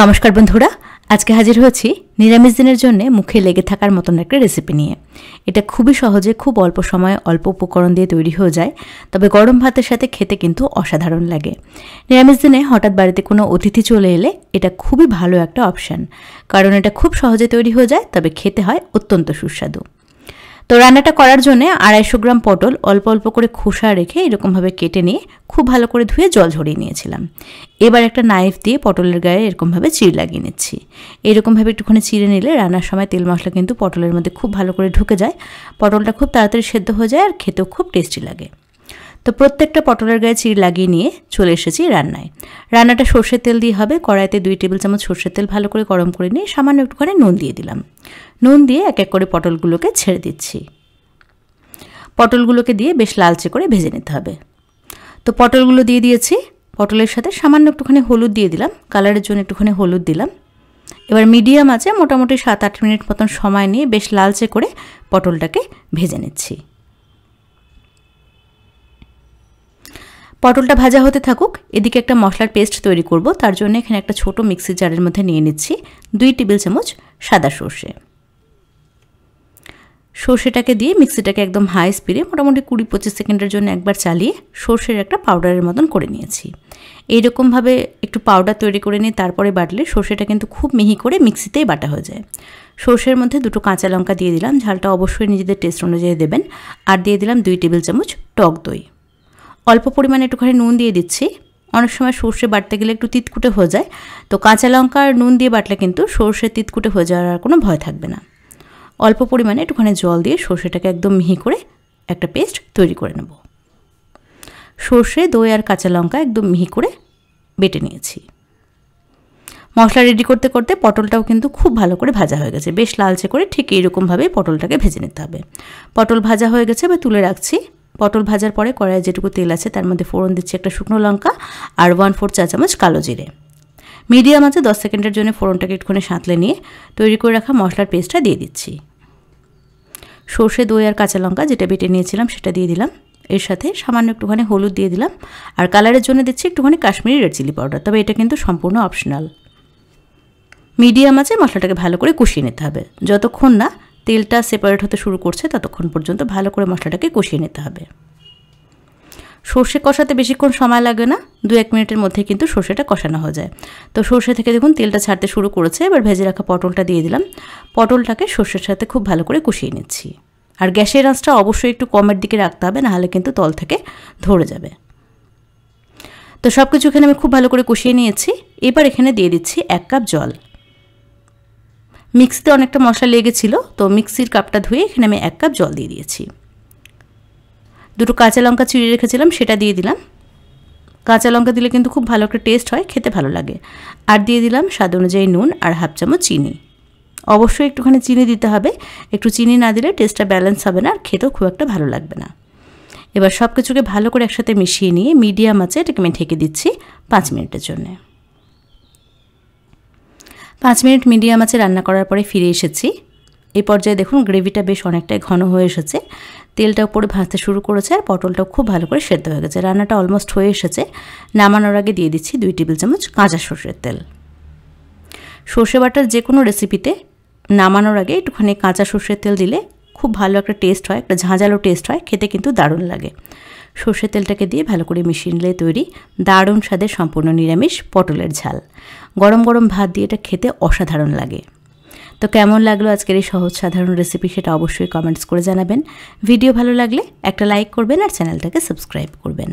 নমস্কার বন্ধুরা আজকে হাজির হয়েছি নিরামিষ দিনের জন্য মুখে লেগে থাকার মতন একটা রেসিপি নিয়ে এটা খুবই সহজে খুব অল্প সময়ে অল্প উপকরণ দিয়ে তৈরি হয়ে যায় তবে গরম ভাতের সাথে খেতে কিন্তু অসাধারণ লাগে নিরামিষ দিনে হঠাৎ বাড়িতে কোনো অতিথি চলে এলে এটা খুবই ভালো একটা অপশান কারণ এটা খুব সহজে তৈরি হয়ে যায় তবে খেতে হয় অত্যন্ত সুস্বাদু তো রান্নাটা করার জন্য আড়াইশো গ্রাম পটল অল্প অল্প করে খোসা রেখে এরকমভাবে কেটে নিয়ে খুব ভালো করে ধুয়ে জল ঝরিয়ে নিয়েছিলাম এবার একটা নাইফ দিয়ে পটলের গায়ে এরকমভাবে চিড় লাগিয়ে নিচ্ছি এরকমভাবে একটুখানি চিড়ে নিলে রান্নার সময় তেল মশলা কিন্তু পটলের মধ্যে খুব ভালো করে ঢুকে যায় পটলটা খুব তাড়াতাড়ি সেদ্ধ হয়ে যায় আর খেতেও খুব টেস্টি লাগে তো প্রত্যেকটা পটলের গায়ে চির লাগিয়ে নিয়ে চলে এসেছি রান্নায় রান্নাটা সর্ষের তেল দিয়ে হবে কড়াইতে দুই টেবিল চামচ সর্ষের তেল ভালো করে গরম করে নিয়ে সামান্য একটুখানি নুন দিয়ে দিলাম নুন দিয়ে এক এক করে পটলগুলোকে ছেড়ে দিচ্ছি পটলগুলোকে দিয়ে বেশ লালচে করে ভেজে নিতে হবে তো পটলগুলো দিয়ে দিয়েছি পটলের সাথে সামান্য একটুখানি হলুদ দিয়ে দিলাম কালারের জন্য একটুখানি হলুদ দিলাম এবার মিডিয়াম আছে মোটামুটি সাত আট মিনিট মতন সময় নিয়ে বেশ লালচে করে পটলটাকে ভেজে নিচ্ছি পটলটা ভাজা হতে থাকুক এদিকে একটা মশলার পেস্ট তৈরি করব তার জন্য এখানে একটা ছোট মিক্সি জারের মধ্যে নিয়ে নিচ্ছি দুই টেবিল চামচ সাদা সর্ষে সর্ষেটাকে দিয়ে মিক্সিটাকে একদম হাই স্পিডে মোটামুটি কুড়ি পঁচিশ সেকেন্ডের জন্য একবার চালিয়ে সর্ষের একটা পাউডারের মতন করে নিয়েছি এইরকমভাবে একটু পাউডার তৈরি করে নিয়ে তারপরে বাটলে সর্ষেটা কিন্তু খুব মিহি করে মিক্সিতেই বাটা হয়ে যায় সর্ষের মধ্যে দুটো কাঁচা লঙ্কা দিয়ে দিলাম ঝালটা অবশ্যই নিজেদের টেস্ট অনুযায়ী দেবেন আর দিয়ে দিলাম দুই টেবিল চামচ টক দই অল্প পরিমাণে একটুখানি নুন দিয়ে দিচ্ছি অনেক সময় সর্ষে বাটতে গেলে একটু তিতকুটে হয়ে যায় তো কাঁচা লঙ্কা আর নুন দিয়ে বাটলে কিন্তু সর্ষে তিতকুটে হয়ে যাওয়ার আর কোনো ভয় থাকবে না অল্প পরিমাণে একটুখানি জল দিয়ে সর্ষেটাকে একদম মিহি করে একটা পেস্ট তৈরি করে নেব সর্ষে দই আর কাঁচা লঙ্কা একদম মিহি করে বেটে নিয়েছি মশলা রেডি করতে করতে পটলটাও কিন্তু খুব ভালো করে ভাজা হয়ে গেছে বেশ লালচে করে ঠিক এইরকমভাবেই পটলটাকে ভেজে নিতে হবে পটল ভাজা হয়ে গেছে বা তুলে রাখছি পটল ভাজার পরে কড়াইয়ে যেটুকু তেল আছে তার মধ্যে ফোড়ন দিচ্ছি একটা শুকনো লঙ্কা আর ওয়ান ফোর চা চামচ কালো জিরে মিডিয়াম আছে দশ সেকেন্ডের জন্য ফোড়নটাকে একটুখানি সাঁতলে নিয়ে তৈরি করে রাখা মশলার পেস্টটা দিয়ে দিচ্ছি সর্ষে দই আর কাঁচা লঙ্কা যেটা বেটে নিয়েছিলাম সেটা দিয়ে দিলাম এর সাথে সামান্য একটুখানি হলুদ দিয়ে দিলাম আর কালারের জন্য দিচ্ছি একটুখানি কাশ্মীরি রেড চিলি পাউডার তবে এটা কিন্তু সম্পূর্ণ অপশনাল মিডিয়াম আছে মশলাটাকে ভালো করে কষিয়ে নিতে হবে যতক্ষণ না তেলটা সেপারেট হতে শুরু করছে ততক্ষণ পর্যন্ত ভালো করে মশলাটাকে কষিয়ে নিতে হবে সর্ষে কষাতে বেশিক্ষণ সময় লাগে না দু এক মিনিটের মধ্যে কিন্তু সর্ষেটা কষানো হয়ে যায় তো সর্ষে থেকে দেখুন তেলটা ছাড়তে শুরু করেছে এবার ভেজে রাখা পটলটা দিয়ে দিলাম পটলটাকে সর্ষের সাথে খুব ভালো করে কষিয়ে নিচ্ছি আর গ্যাসের আঁচটা অবশ্যই একটু কমের দিকে রাখতে হবে নাহলে কিন্তু তল থেকে ধরে যাবে তো সব কিছু এখানে আমি খুব ভালো করে কষিয়ে নিয়েছি এবার এখানে দিয়ে দিচ্ছি এক কাপ জল মিক্সিতে অনেকটা মশলা লেগেছিলো তো মিক্সির কাপটা ধুয়ে এখানে আমি এক কাপ জল দিয়ে দিয়েছি দুটো কাঁচা লঙ্কা চিড়ে রেখেছিলাম সেটা দিয়ে দিলাম কাঁচা লঙ্কা দিলে কিন্তু খুব ভালো একটা টেস্ট হয় খেতে ভালো লাগে আর দিয়ে দিলাম স্বাদ অনুযায়ী নুন আর হাফ চামচ চিনি অবশ্যই একটুখানি চিনি দিতে হবে একটু চিনি না দিলে টেস্টটা ব্যালেন্স হবে না আর খেতেও খুব একটা ভালো লাগবে না এবার সব কিছুকে ভালো করে একসাথে মিশিয়ে নিয়ে মিডিয়াম আছে এটাকে আমি ঢেকে দিচ্ছি পাঁচ মিনিটের জন্যে পাঁচ মিনিট মিডিয়াম আছে রান্না করার পরে ফিরে এসেছি এই পর্যায়ে দেখুন গ্রেভিটা বেশ অনেকটাই ঘন হয়ে এসেছে তেলটা উপরে ভাজতে শুরু করেছে আর পটলটাও খুব ভালো করে সেদ্ধ হয়ে গেছে রান্নাটা অলমোস্ট হয়ে এসেছে নামানোর আগে দিয়ে দিচ্ছি দুই টেবিল চামচ কাঁচা সর্ষের তেল সর্ষে বাটার যে কোনো রেসিপিতে নামানোর আগে একটুখানি কাঁচা সর্ষের তেল দিলে খুব ভালো একটা টেস্ট হয় একটা ঝাঁঝালো টেস্ট হয় খেতে কিন্তু দারুণ লাগে সর্ষের তেলটাকে দিয়ে ভালো করে মিশিয়ে নিলে তৈরি দারুণ স্বাদের সম্পূর্ণ নিরামিষ পটলের ঝাল গরম গরম ভাত দিয়ে এটা খেতে অসাধারণ লাগে তো কেমন লাগলো আজকের এই সহজ সাধারণ রেসিপি সেটা অবশ্যই কমেন্টস করে জানাবেন ভিডিও ভালো লাগলে একটা লাইক করবেন আর চ্যানেলটাকে সাবস্ক্রাইব করবেন